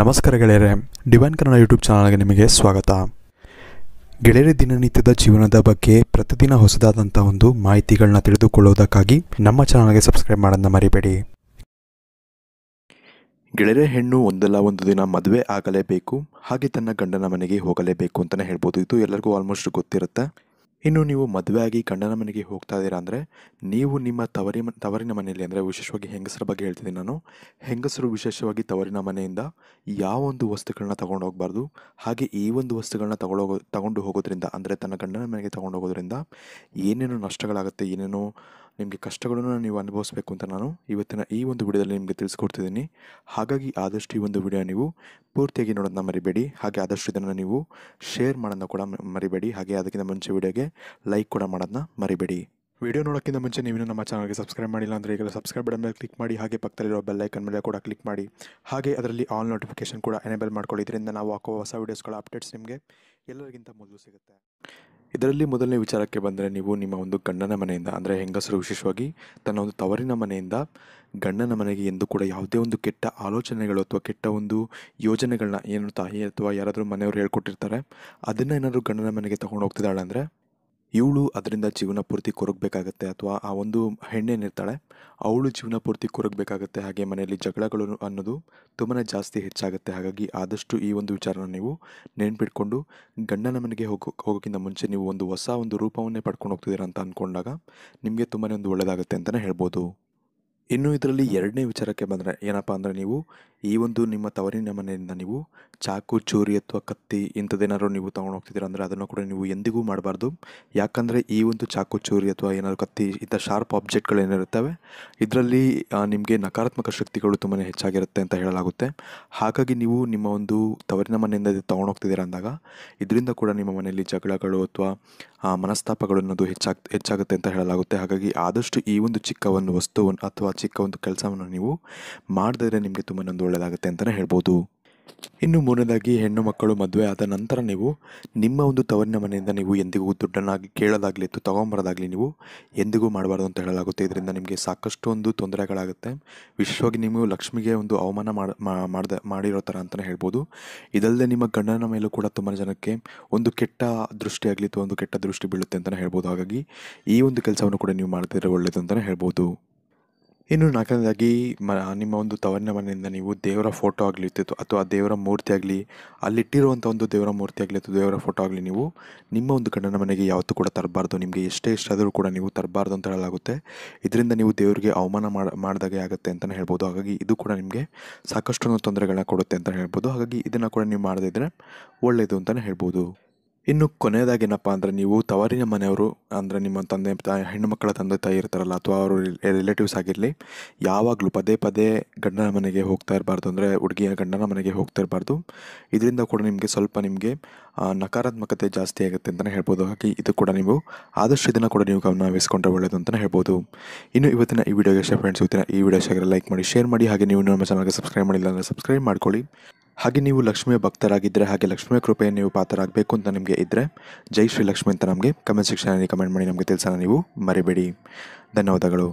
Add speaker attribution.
Speaker 1: ನಮಸ್ಕಾರ ಗೆಳೆಯರೆ divine Kannada YouTube ಚಾನಲ್ಗೆ ನಿಮಗೆ ಸ್ವಾಗತ ಗೆಳೆಯರ ದಿನನಿತ್ಯದ ಜೀವನದ ಬಗ್ಗೆ ಪ್ರತಿದಿನ ಹೊಸದಾದಂಥ ಒಂದು ಮಾಹಿತಿಗಳನ್ನ ತಿಳಿದುಕೊಳ್ಳುವುದಕ್ಕಾಗಿ ನಮ್ಮ ಚಾನಲ್ಗೆ ಸಬ್ಸ್ಕ್ರೈಬ್ ಮಾಡೋದನ್ನ ಮರಿಬೇಡಿ ಗೆಳೆಯರೆ ಹೆಣ್ಣು ಒಂದಲ್ಲ ಒಂದು ದಿನ ಮದುವೆ ಆಗಲೇಬೇಕು ಹಾಗೆ ತನ್ನ ಗಂಡನ ಮನೆಗೆ ಹೋಗಲೇಬೇಕು ಅಂತಲೇ ಹೇಳ್ಬೋದು ಇದು ಎಲ್ಲರಿಗೂ ಆಲ್ಮೋಸ್ಟ್ ಗೊತ್ತಿರುತ್ತೆ ಇನ್ನು ನೀವು ಮದುವೆಯಾಗಿ ಗಂಡನ ಮನೆಗೆ ಹೋಗ್ತಾ ಇದ್ದೀರಾ ಅಂದರೆ ನೀವು ನಿಮ್ಮ ತವರಿ ತವರಿನ ಮನೆಯಲ್ಲಿ ಅಂದರೆ ವಿಶೇಷವಾಗಿ ಹೆಂಗಸರ ಬಗ್ಗೆ ಹೇಳ್ತಿದ್ದೀನಿ ನಾನು ಹೆಂಗಸರು ವಿಶೇಷವಾಗಿ ತವರಿನ ಮನೆಯಿಂದ ಯಾವ ಒಂದು ವಸ್ತುಗಳನ್ನ ತಗೊಂಡು ಹೋಗಬಾರ್ದು ಹಾಗೆ ಈ ಒಂದು ವಸ್ತುಗಳನ್ನ ತಗೊಂಡೋಗ ತಗೊಂಡು ಹೋಗೋದ್ರಿಂದ ಅಂದರೆ ತನ್ನ ಗಂಡನ ಮನೆಗೆ ತಗೊಂಡು ಹೋಗೋದ್ರಿಂದ ಏನೇನು ನಷ್ಟಗಳಾಗುತ್ತೆ ಏನೇನು ನಿಮಗೆ ಕಷ್ಟಗಳನ್ನು ನೀವು ಅನುಭವಿಸಬೇಕು ಅಂತ ನಾನು ಇವತ್ತಿನ ಈ ಒಂದು ವಿಡಿಯೋದಲ್ಲಿ ನಿಮಗೆ ತಿಳಿಸ್ಕೊಡ್ತಿದ್ದೀನಿ ಹಾಗಾಗಿ ಆದಷ್ಟು ಈ ಒಂದು ವಿಡಿಯೋ ನೀವು ಪೂರ್ತಿಯಾಗಿ ನೋಡೋದನ್ನ ಮರಿಬೇಡಿ ಹಾಗೆ ಆದಷ್ಟು ಇದನ್ನು ನೀವು ಶೇರ್ ಮಾಡೋದನ್ನ ಕೂಡ ಮರಿಬೇಡಿ ಹಾಗೆ ಅದಕ್ಕಿಂತ ಮುಂಚೆ ವಿಡಿಯೋಗೆ ಲೈಕ್ ಕೂಡ ಮಾಡೋದನ್ನ ಮರಿಬೇಡಿ ವಿಡಿಯೋ ನೋಡೋಕ್ಕಿಂತ ಮುಂಚೆ ನೀವು ನಮ್ಮ ಚಾನಲ್ಗೆ ಸಬ್ಸ್ಕ್ರೈಬ್ ಮಾಡಿಲ್ಲ ಅಂದರೆ ಈಗ ಸಬ್ಸ್ಕ್ರೈಬ್ ಬಟನ್ ಮೇಲೆ ಕ್ಲಿಕ್ ಮಾಡಿ ಹಾಗೆ ಪಕ್ಕದಲ್ಲಿರೋ ಬೆಲ್ಲೈಕನ್ ಮೇಲೆ ಕೂಡ ಕ್ಲಿಕ್ ಮಾಡಿ ಹಾಗೆ ಅದರಲ್ಲಿ ಆಲ್ ನೋಟಿಫಿಕೇಶನ್ ಕೂಡ ಎನೇಬಲ್ ಮಾಡ್ಕೊಳ್ಳಿ ಇದರಿಂದ ನಾವು ಹಾಕೋ ಹೊಸ ವೀಡಿಯೋಸ್ಗಳ ಅಪ್ಡೇಟ್ಸ್ ನಿಮಗೆ ಎಲ್ಲರಿಗಿಂತ ಮೊದಲು ಸಿಗುತ್ತೆ ಇದರಲ್ಲಿ ಮೊದಲನೇ ವಿಚಾರಕ್ಕೆ ಬಂದರೆ ನೀವು ನಿಮ್ಮ ಒಂದು ಗಂಡನ ಮನೆಯಿಂದ ಅಂದರೆ ಹೆಂಗಸರು ವಿಶೇಷವಾಗಿ ತನ್ನ ಒಂದು ತವರಿನ ಮನೆಯಿಂದ ಗಂಡನ ಮನೆಗೆ ಎಂದು ಕೂಡ ಯಾವುದೇ ಒಂದು ಕೆಟ್ಟ ಆಲೋಚನೆಗಳು ಅಥವಾ ಕೆಟ್ಟ ಒಂದು ಯೋಜನೆಗಳನ್ನ ಏನು ತಾಯಿ ಅಥವಾ ಯಾರಾದರೂ ಮನೆಯವರು ಹೇಳ್ಕೊಟ್ಟಿರ್ತಾರೆ ಅದನ್ನು ಏನಾದರೂ ಗಂಡನ ಮನೆಗೆ ತೊಗೊಂಡು ಹೋಗ್ತಿದ್ದಾಳೆ ಅಂದರೆ ಇವಳು ಅದರಿಂದ ಜೀವನ ಪೂರ್ತಿ ಕೊರಗಬೇಕಾಗತ್ತೆ ಅಥವಾ ಆ ಒಂದು ಹೆಣ್ಣೇನಿರ್ತಾಳೆ ಅವಳು ಜೀವನ ಪೂರ್ತಿ ಕೊರಗಬೇಕಾಗತ್ತೆ ಹಾಗೆ ಮನೆಯಲ್ಲಿ ಜಗಳಗಳು ಅನ್ನೋದು ತುಂಬಾ ಜಾಸ್ತಿ ಹೆಚ್ಚಾಗುತ್ತೆ ಹಾಗಾಗಿ ಆದಷ್ಟು ಈ ಒಂದು ವಿಚಾರನ ನೀವು ನೆನ್ಪಿಟ್ಕೊಂಡು ಗಂಡನ ಮನೆಗೆ ಹೋಗೋ ಹೋಗೋಕ್ಕಿಂತ ಮುಂಚೆ ನೀವು ಒಂದು ಹೊಸ ಒಂದು ರೂಪವನ್ನೇ ಪಡ್ಕೊಂಡು ಹೋಗ್ತಿದ್ದೀರ ಅಂತ ಅಂದ್ಕೊಂಡಾಗ ನಿಮಗೆ ತುಂಬಾ ಒಂದು ಒಳ್ಳೆಯದಾಗುತ್ತೆ ಅಂತಲೇ ಹೇಳ್ಬೋದು ಇನ್ನು ಇದರಲ್ಲಿ ಎರಡನೇ ವಿಚಾರಕ್ಕೆ ಬಂದರೆ ಏನಪ್ಪ ಅಂದರೆ ನೀವು ಈ ಒಂದು ನಿಮ್ಮ ತವರಿನ ಮನೆಯಿಂದ ನೀವು ಚಾಕು ಚೂರಿ ಅಥವಾ ಕತ್ತಿ ಇಂಥದ್ದೇನಾದ್ರು ನೀವು ತೊಗೊಂಡು ಹೋಗ್ತಿದ್ದೀರ ಅಂದರೆ ಅದನ್ನು ಕೂಡ ನೀವು ಎಂದಿಗೂ ಮಾಡಬಾರ್ದು ಯಾಕಂದರೆ ಈ ಒಂದು ಚಾಕು ಚೂರಿ ಅಥವಾ ಏನಾದರೂ ಕತ್ತಿ ಇಂಥ ಶಾರ್ಪ್ ಏನಿರುತ್ತವೆ ಇದರಲ್ಲಿ ನಿಮಗೆ ನಕಾರಾತ್ಮಕ ಶಕ್ತಿಗಳು ತುಂಬಾ ಹೆಚ್ಚಾಗಿರುತ್ತೆ ಅಂತ ಹೇಳಲಾಗುತ್ತೆ ಹಾಗಾಗಿ ನೀವು ನಿಮ್ಮ ಒಂದು ತವರಿನ ಮನೆಯಿಂದ ತೊಗೊಂಡು ಹೋಗ್ತಿದ್ದೀರ ಅಂದಾಗ ಇದರಿಂದ ಕೂಡ ನಿಮ್ಮ ಮನೆಯಲ್ಲಿ ಜಗಳಗಳು ಅಥವಾ ಮನಸ್ತಾಪಗಳು ಅನ್ನೋದು ಹೆಚ್ಚಾಗ್ ಹೆಚ್ಚಾಗುತ್ತೆ ಅಂತ ಹೇಳಲಾಗುತ್ತೆ ಹಾಗಾಗಿ ಆದಷ್ಟು ಈ ಒಂದು ಚಿಕ್ಕ ಒಂದು ವಸ್ತುವನ್ನು ಅಥವಾ ಚಿಕ್ಕ ಒಂದು ಕೆಲಸವನ್ನು ನೀವು ಮಾಡಿದ್ರೆ ನಿಮಗೆ ತುಂಬ ಒಂದು ಒಳ್ಳೆಯದಾಗುತ್ತೆ ಅಂತಲೇ ಹೇಳ್ಬೋದು ಇನ್ನು ಮೂರನೇದಾಗಿ ಹೆಣ್ಣು ಮಕ್ಕಳು ಮದುವೆ ಆದ ನಂತರ ನೀವು ನಿಮ್ಮ ಒಂದು ತವರಿನ ಮನೆಯಿಂದ ನೀವು ಎಂದಿಗೂ ದುಡ್ಡನ್ನಾಗಿ ಕೇಳೋದಾಗಲಿ ಅಥವಾ ತೊಗೊಂಬರೋದಾಗಲಿ ನೀವು ಎಂದಿಗೂ ಮಾಡಬಾರ್ದು ಅಂತ ಹೇಳಲಾಗುತ್ತೆ ಇದರಿಂದ ನಿಮಗೆ ಸಾಕಷ್ಟು ಒಂದು ತೊಂದರೆಗಳಾಗುತ್ತೆ ವಿಶೇಷವಾಗಿ ನೀವು ಲಕ್ಷ್ಮಿಗೆ ಒಂದು ಅವಮಾನ ಮಾಡ್ದ ಮಾಡಿರೋ ಥರ ಅಂತಲೇ ಹೇಳ್ಬೋದು ಇದಲ್ಲದೆ ನಿಮ್ಮ ಗಂಡನ ಮೇಲೂ ಕೂಡ ತುಂಬ ಜನಕ್ಕೆ ಒಂದು ಕೆಟ್ಟ ದೃಷ್ಟಿ ಅಥವಾ ಒಂದು ಕೆಟ್ಟ ದೃಷ್ಟಿ ಬೀಳುತ್ತೆ ಅಂತಲೇ ಹೇಳ್ಬೋದು ಹಾಗಾಗಿ ಈ ಒಂದು ಕೆಲಸವನ್ನು ಕೂಡ ನೀವು ಮಾಡ್ತಿದ್ರೆ ಒಳ್ಳೆಯದು ಅಂತಲೇ ಹೇಳ್ಬೋದು ಇನ್ನು ನಾಲ್ಕನೇದಾಗಿ ಮ ನಿಮ್ಮ ಒಂದು ತವರಿನ ಮನೆಯಿಂದ ನೀವು ದೇವರ ಫೋಟೋ ಆಗಲಿ ಇರ್ತಿತ್ತು ಅಥವಾ ದೇವರ ಮೂರ್ತಿ ಆಗಲಿ ಅಲ್ಲಿಟ್ಟಿರುವಂಥ ಒಂದು ದೇವರ ಮೂರ್ತಿ ಆಗಲಿ ಅಥವಾ ದೇವರ ಫೋಟೋ ಆಗಲಿ ನೀವು ನಿಮ್ಮ ಒಂದು ಗಂಡನ ಮನೆಗೆ ಯಾವತ್ತೂ ಕೂಡ ತರಬಾರ್ದು ನಿಮಗೆ ಎಷ್ಟೇ ಇಷ್ಟ ಆದರೂ ಕೂಡ ನೀವು ತರಬಾರ್ದು ಅಂತ ಹೇಳಲಾಗುತ್ತೆ ಇದರಿಂದ ನೀವು ದೇವರಿಗೆ ಅವಮಾನ ಮಾಡಿದಾಗೆ ಆಗುತ್ತೆ ಅಂತಲೇ ಹೇಳ್ಬೋದು ಹಾಗಾಗಿ ಇದು ಕೂಡ ನಿಮಗೆ ಸಾಕಷ್ಟು ತೊಂದರೆಗಳನ್ನ ಕೊಡುತ್ತೆ ಅಂತ ಹೇಳ್ಬೋದು ಹಾಗಾಗಿ ಇದನ್ನು ಕೂಡ ನೀವು ಮಾಡದೇ ಇದ್ದರೆ ಒಳ್ಳೆಯದು ಅಂತಲೇ ಹೇಳ್ಬೋದು ಇನ್ನು ಏನಪ್ಪ ಅಂದರೆ ನೀವು ತವರಿನ ಮನೆಯವರು ಅಂದರೆ ನಿಮ್ಮ ತಂದೆ ತಾಯಿ ಹೆಣ್ಣು ಮಕ್ಕಳ ತಂದೆ ತಾಯಿ ಇರ್ತಾರಲ್ಲ ಅಥವಾ ಅವರು ರಿಲೇಟಿವ್ಸ್ ಆಗಿರಲಿ ಯಾವಾಗಲೂ ಪದೇ ಪದೇ ಗಂಡನ ಮನೆಗೆ ಹೋಗ್ತಾ ಇರಬಾರ್ದು ಅಂದರೆ ಹುಡುಗಿಯ ಗಂಡನ ಮನೆಗೆ ಹೋಗ್ತಾ ಇರಬಾರ್ದು ಇದರಿಂದ ಕೂಡ ನಿಮಗೆ ಸ್ವಲ್ಪ ನಿಮಗೆ ನಕಾರಾತ್ಮಕತೆ ಜಾಸ್ತಿ ಆಗುತ್ತೆ ಅಂತಲೇ ಹೇಳ್ಬೋದು ಹಾಗೆ ಇದು ಕೂಡ ನೀವು ಆದಷ್ಟು ಇದನ್ನು ಕೂಡ ನೀವು ಗಮನ ವಹಿಸ್ಕೊಂಡ್ರೆ ಒಳ್ಳೆಯದು ಅಂತಲೇ ಹೇಳ್ಬೋದು ಇನ್ನು ಇವತ್ತಿನ ಈ ವಿಡಿಯೋಗೆ ಎಷ್ಟೇ ಫ್ರೆಂಡ್ಸ್ ಇವತ್ತಿನ ಈ ವಿಡಿಯೋ ಇಷ್ಟ ಲೈಕ್ ಮಾಡಿ ಶೇರ್ ಮಾಡಿ ಹಾಗೆ ನೀವು ನಮ್ಮ ಚಾನಲ್ಗೆ ಸಬ್ಸ್ಕ್ರೈಬ್ ಮಾಡಿಲ್ಲ ಅಂದರೆ ಸಬ್ಸ್ಕ್ರೈಬ್ ಮಾಡ್ಕೊಳ್ಳಿ ಹಾಗೆ ನೀವು ಲಕ್ಷ್ಮಿಯ ಭಕ್ತರಾಗಿದ್ದರೆ ಹಾಗೆ ಲಕ್ಷ್ಮಿಯ ಕೃಪೆಯ ನೀವು ಪಾತ್ರರಾಗಬೇಕು ಅಂತ ನಿಮಗೆ ಇದ್ದರೆ ಜೈ ಶ್ರೀ ಲಕ್ಷ್ಮಿ ಅಂತ ನಮಗೆ ಕಮೆಂಟ್ ಸೆಕ್ಷನಲ್ಲಿ ಕಮೆಂಟ್ ಮಾಡಿ ನಮಗೆ ತಿಳಿಸೋಣ ನೀವು ಮರಿಬೇಡಿ ಧನ್ಯವಾದಗಳು